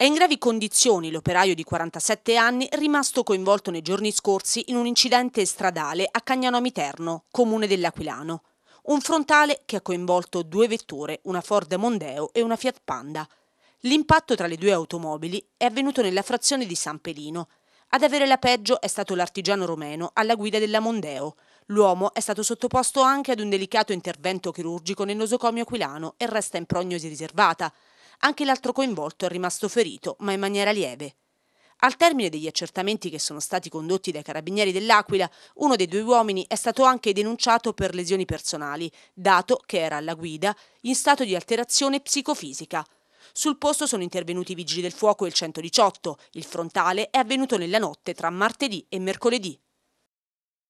È in gravi condizioni l'operaio di 47 anni rimasto coinvolto nei giorni scorsi in un incidente stradale a Cagnano Amiterno, comune dell'Aquilano. Un frontale che ha coinvolto due vetture, una Ford Mondeo e una Fiat Panda. L'impatto tra le due automobili è avvenuto nella frazione di San Pelino. Ad avere la peggio è stato l'artigiano romeno alla guida della Mondeo. L'uomo è stato sottoposto anche ad un delicato intervento chirurgico nel nosocomio aquilano e resta in prognosi riservata. Anche l'altro coinvolto è rimasto ferito, ma in maniera lieve. Al termine degli accertamenti che sono stati condotti dai carabinieri dell'Aquila, uno dei due uomini è stato anche denunciato per lesioni personali, dato che era alla guida in stato di alterazione psicofisica. Sul posto sono intervenuti i vigili del fuoco e il 118. Il frontale è avvenuto nella notte tra martedì e mercoledì.